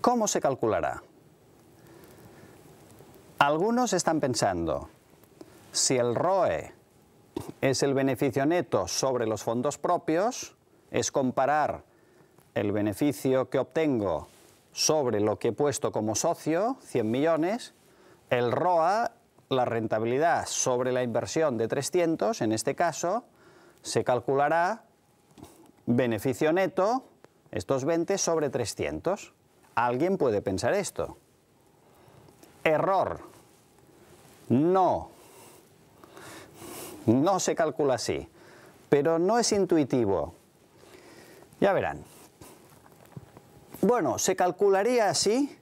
¿Cómo se calculará? Algunos están pensando, si el ROE es el beneficio neto sobre los fondos propios, es comparar el beneficio que obtengo sobre lo que he puesto como socio, 100 millones, el ROA, la rentabilidad sobre la inversión de 300, en este caso, se calculará beneficio neto, estos 20, sobre 300. Alguien puede pensar esto. Error. No. No se calcula así. Pero no es intuitivo. Ya verán. Bueno, se calcularía así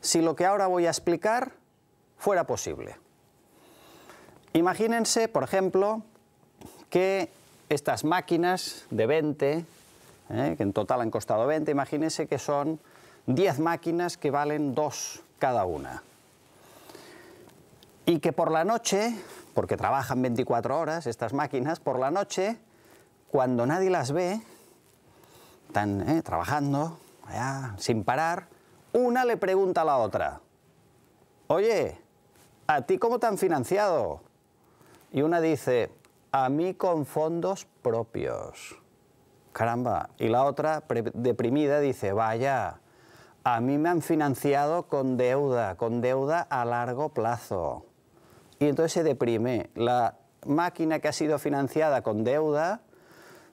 si lo que ahora voy a explicar fuera posible. Imagínense, por ejemplo, que estas máquinas de 20, ¿eh? que en total han costado 20, imagínense que son 10 máquinas que valen 2 cada una. Y que por la noche, porque trabajan 24 horas estas máquinas, por la noche, cuando nadie las ve, están eh, trabajando sin parar, una le pregunta a la otra, oye, ¿a ti cómo te han financiado? Y una dice, a mí con fondos propios. Caramba. Y la otra, deprimida, dice, vaya, a mí me han financiado con deuda, con deuda a largo plazo. Y entonces se deprime. La máquina que ha sido financiada con deuda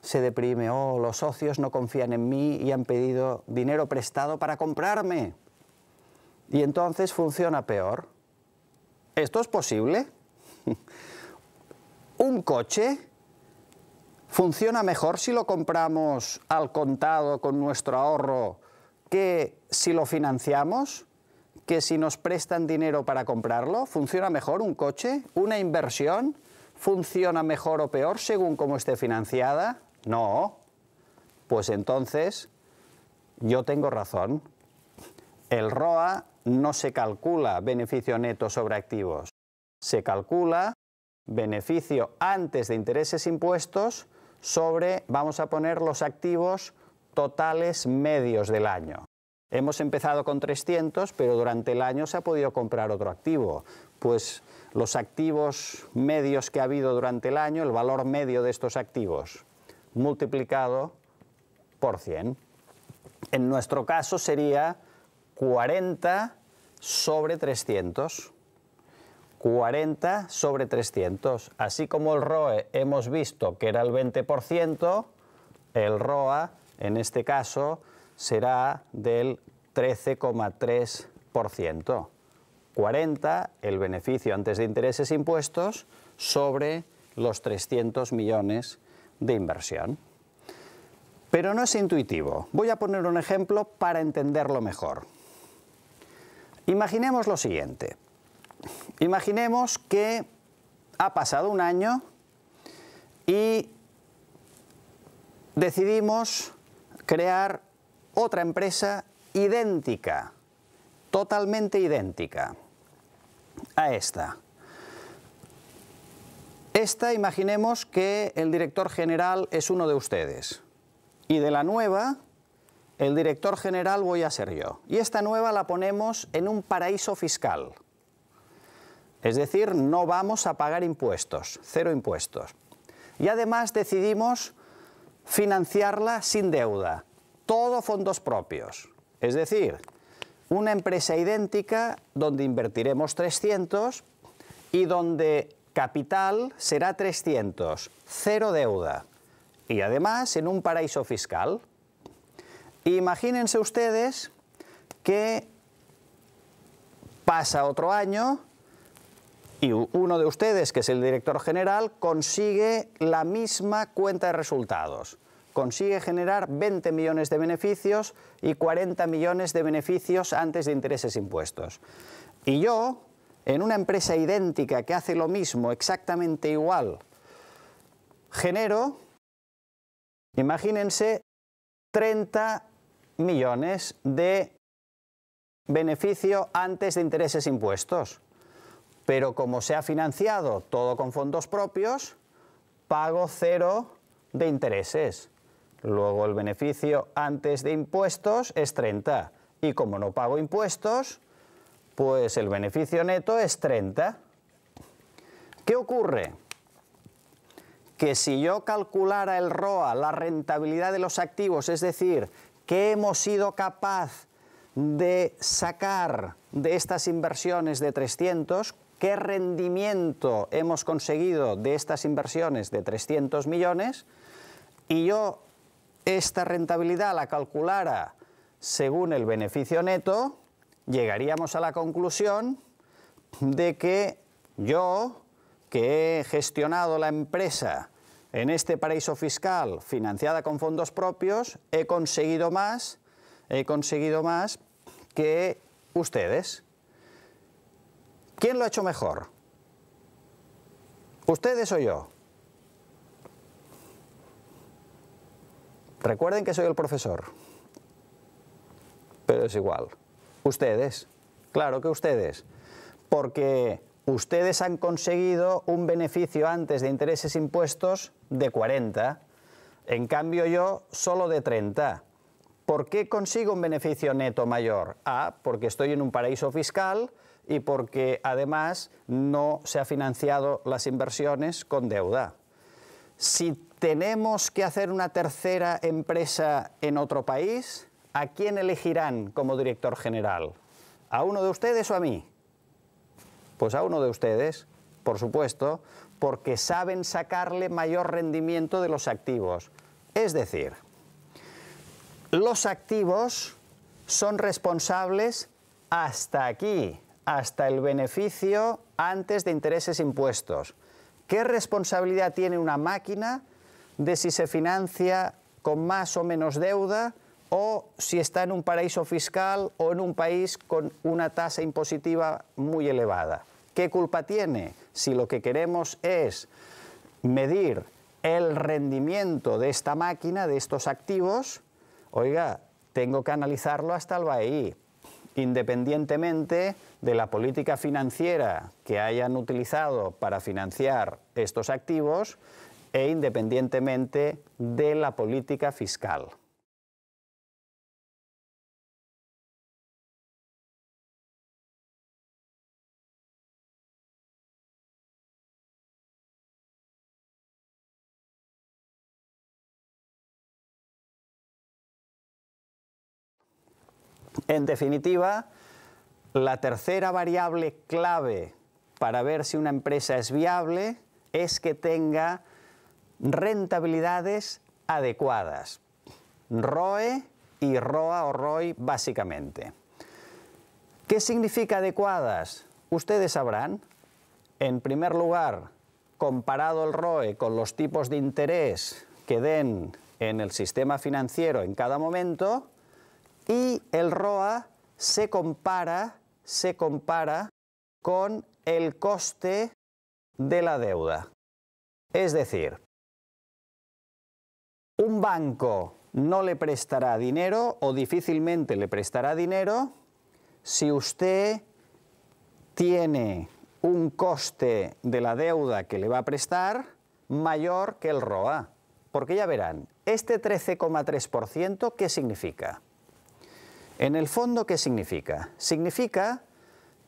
se deprime. Oh, los socios no confían en mí y han pedido dinero prestado para comprarme. Y entonces funciona peor. ¿Esto es posible? Un coche funciona mejor si lo compramos al contado con nuestro ahorro que si lo financiamos, que si nos prestan dinero para comprarlo, funciona mejor un coche, una inversión, funciona mejor o peor según cómo esté financiada. No, pues entonces yo tengo razón. El ROA no se calcula beneficio neto sobre activos, se calcula beneficio antes de intereses impuestos sobre, vamos a poner, los activos totales medios del año. Hemos empezado con 300, pero durante el año se ha podido comprar otro activo. Pues los activos medios que ha habido durante el año, el valor medio de estos activos, multiplicado por 100. En nuestro caso sería 40 sobre 300. 40 sobre 300. Así como el ROE hemos visto que era el 20%, el ROA en este caso será del 13,3%. 40 el beneficio antes de intereses e impuestos sobre los 300 millones de inversión. Pero no es intuitivo. Voy a poner un ejemplo para entenderlo mejor. Imaginemos lo siguiente. Imaginemos que ha pasado un año y decidimos crear otra empresa idéntica, totalmente idéntica a esta. Esta, imaginemos que el director general es uno de ustedes. Y de la nueva, el director general voy a ser yo. Y esta nueva la ponemos en un paraíso fiscal. Es decir, no vamos a pagar impuestos, cero impuestos. Y además decidimos financiarla sin deuda, todo fondos propios. Es decir, una empresa idéntica donde invertiremos 300 y donde capital será 300, cero deuda. Y además en un paraíso fiscal. Imagínense ustedes que pasa otro año y uno de ustedes, que es el director general, consigue la misma cuenta de resultados. Consigue generar 20 millones de beneficios y 40 millones de beneficios antes de intereses impuestos. Y yo, en una empresa idéntica que hace lo mismo, exactamente igual, genero, imagínense, 30 millones de beneficio antes de intereses impuestos. Pero como se ha financiado todo con fondos propios, pago cero de intereses. Luego el beneficio antes de impuestos es 30. Y como no pago impuestos, pues el beneficio neto es 30. ¿Qué ocurre? Que si yo calculara el ROA, la rentabilidad de los activos, es decir, que hemos sido capaz de sacar de estas inversiones de 300, qué rendimiento hemos conseguido de estas inversiones de 300 millones y yo esta rentabilidad la calculara según el beneficio neto, llegaríamos a la conclusión de que yo, que he gestionado la empresa en este paraíso fiscal financiada con fondos propios, he conseguido más, he conseguido más que ustedes. ¿Quién lo ha hecho mejor? ¿Ustedes o yo? Recuerden que soy el profesor. Pero es igual. Ustedes. Claro que ustedes. Porque ustedes han conseguido un beneficio antes de intereses impuestos de 40. En cambio yo solo de 30. ¿Por qué consigo un beneficio neto mayor? Ah, porque estoy en un paraíso fiscal y porque además no se ha financiado las inversiones con deuda. Si tenemos que hacer una tercera empresa en otro país, ¿a quién elegirán como director general? ¿A uno de ustedes o a mí? Pues a uno de ustedes, por supuesto, porque saben sacarle mayor rendimiento de los activos. Es decir, los activos son responsables hasta aquí hasta el beneficio antes de intereses impuestos. ¿Qué responsabilidad tiene una máquina de si se financia con más o menos deuda o si está en un paraíso fiscal o en un país con una tasa impositiva muy elevada? ¿Qué culpa tiene si lo que queremos es medir el rendimiento de esta máquina, de estos activos? Oiga, tengo que analizarlo hasta el BAEI, independientemente de la política financiera que hayan utilizado para financiar estos activos e independientemente de la política fiscal. En definitiva, la tercera variable clave para ver si una empresa es viable es que tenga rentabilidades adecuadas, ROE y ROA o ROI básicamente. ¿Qué significa adecuadas? Ustedes sabrán, en primer lugar, comparado el ROE con los tipos de interés que den en el sistema financiero en cada momento, y el ROA se compara, se compara con el coste de la deuda. Es decir, un banco no le prestará dinero o difícilmente le prestará dinero si usted tiene un coste de la deuda que le va a prestar mayor que el ROA. Porque ya verán, este 13,3%, ¿qué significa? En el fondo, ¿qué significa? Significa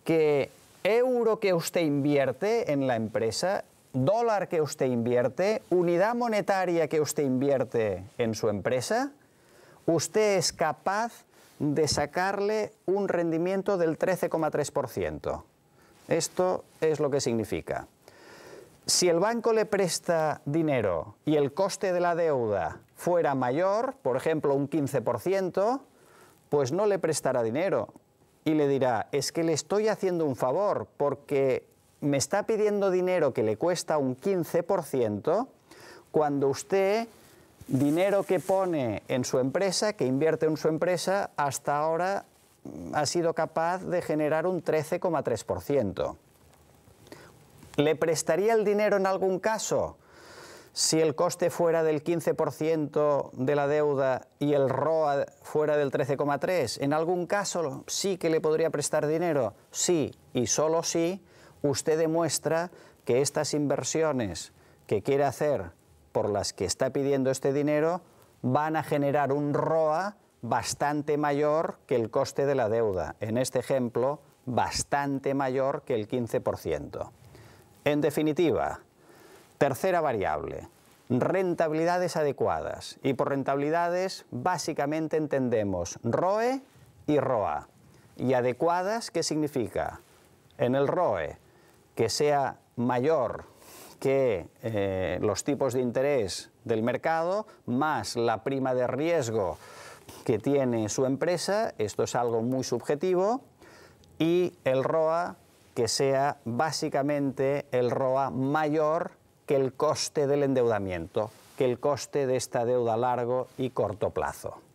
que euro que usted invierte en la empresa, dólar que usted invierte, unidad monetaria que usted invierte en su empresa, usted es capaz de sacarle un rendimiento del 13,3%. Esto es lo que significa. Si el banco le presta dinero y el coste de la deuda fuera mayor, por ejemplo un 15%, pues no le prestará dinero y le dirá, es que le estoy haciendo un favor porque me está pidiendo dinero que le cuesta un 15% cuando usted dinero que pone en su empresa, que invierte en su empresa, hasta ahora ha sido capaz de generar un 13,3%. ¿Le prestaría el dinero en algún caso? si el coste fuera del 15% de la deuda y el ROA fuera del 13,3%, en algún caso sí que le podría prestar dinero, sí, y solo si usted demuestra que estas inversiones que quiere hacer por las que está pidiendo este dinero van a generar un ROA bastante mayor que el coste de la deuda. En este ejemplo, bastante mayor que el 15%. En definitiva, Tercera variable, rentabilidades adecuadas. Y por rentabilidades básicamente entendemos ROE y ROA. ¿Y adecuadas qué significa? En el ROE, que sea mayor que eh, los tipos de interés del mercado más la prima de riesgo que tiene su empresa, esto es algo muy subjetivo, y el ROA que sea básicamente el ROA mayor que el coste del endeudamiento, que el coste de esta deuda a largo y corto plazo.